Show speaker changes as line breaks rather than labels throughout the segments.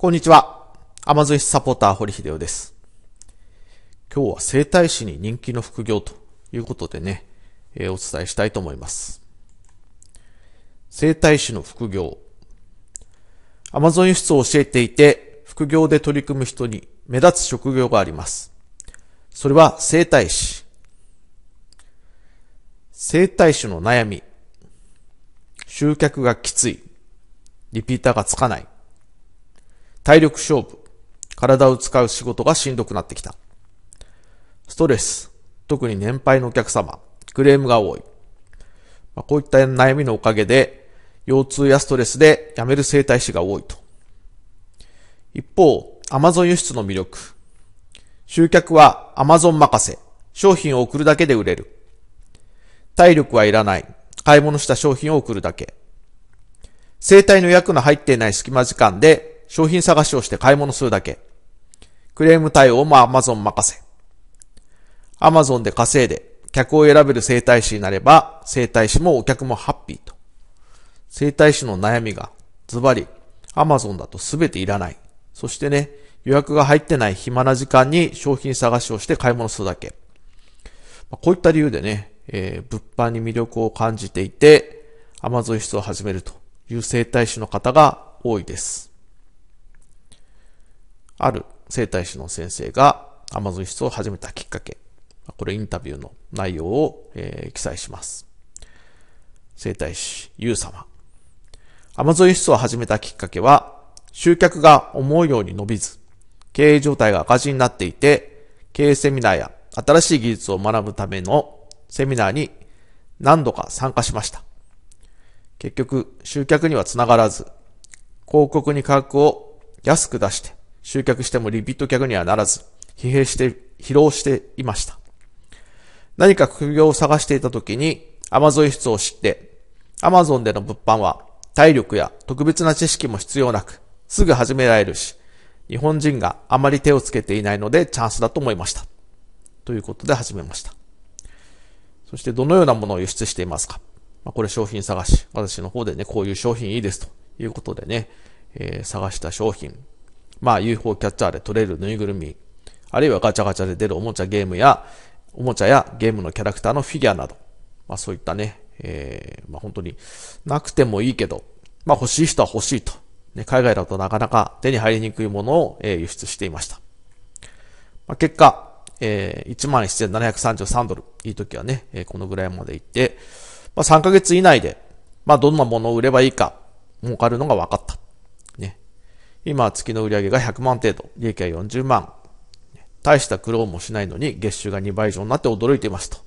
こんにちは。アマ甘寿サポーター堀秀夫です。今日は整体師に人気の副業ということでね、えー、お伝えしたいと思います。整体師の副業。アマゾン輸出を教えていて、副業で取り組む人に目立つ職業があります。それは整体師。整体師の悩み。集客がきつい。リピーターがつかない。体力勝負、体を使う仕事がしんどくなってきた。ストレス、特に年配のお客様、クレームが多い。まあ、こういった悩みのおかげで、腰痛やストレスで辞める整体師が多いと。一方、アマゾン輸出の魅力。集客はアマゾン任せ。商品を送るだけで売れる。体力はいらない。買い物した商品を送るだけ。生体の予約の入っていない隙間時間で商品探しをして買い物するだけ。クレーム対応も Amazon 任せ。Amazon で稼いで、客を選べる生態師になれば、生態師もお客もハッピーと。生態師の悩みが、ズバリ、Amazon だとすべていらない。そしてね、予約が入ってない暇な時間に商品探しをして買い物するだけ。まあ、こういった理由でね、えー、物販に魅力を感じていて、Amazon 室を始めるという生態師の方が多いです。ある生体師の先生が Amazon 室を始めたきっかけ。これインタビューの内容を、えー、記載します。生体師、ゆう様。Amazon 室を始めたきっかけは、集客が思うように伸びず、経営状態が赤字になっていて、経営セミナーや新しい技術を学ぶためのセミナーに何度か参加しました。結局、集客にはつながらず、広告に価格を安く出して、集客してもリピート客にはならず、疲弊して、疲労していました。何か副業を探していた時に、アマゾン室を知って、アマゾンでの物販は、体力や特別な知識も必要なく、すぐ始められるし、日本人があまり手をつけていないのでチャンスだと思いました。ということで始めました。そしてどのようなものを輸出していますかまあ、これ商品探し。私の方でね、こういう商品いいですということでね、えー、探した商品、まあ UFO キャッチャーで取れるぬいぐるみ、あるいはガチャガチャで出るおもちゃゲームや、おもちゃやゲームのキャラクターのフィギュアなど、まあそういったね、えー、まあ本当になくてもいいけど、まあ欲しい人は欲しいと。ね、海外だとなかなか手に入りにくいものを、えー、輸出していました。まあ、結果、えー、17,733ドル。いい時はね、えー、このぐらいまで行って、まあ3ヶ月以内で、まあどんなものを売ればいいか、儲かるのが分かった。今、月の売上が100万程度、利益は40万。大した苦労もしないのに、月収が2倍以上になって驚いていますと。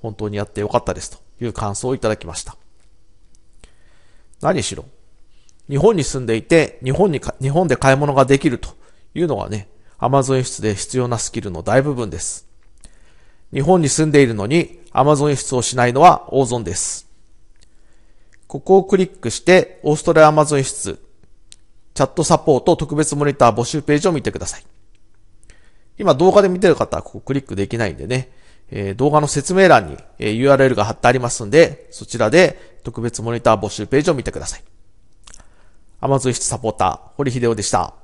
本当にやってよかったですという感想をいただきました。何しろ、日本に住んでいて、日本にか、日本で買い物ができるというのがね、アマゾン室輸出で必要なスキルの大部分です。日本に住んでいるのにアマゾン室輸出をしないのは大損です。ここをクリックして、オーストラリアアマゾン o 輸出チャットサポート特別モニター募集ページを見てください。今動画で見てる方はここクリックできないんでね、えー、動画の説明欄に、えー、URL が貼ってありますんで、そちらで特別モニター募集ページを見てください。Amazon サポーター、堀秀夫でした。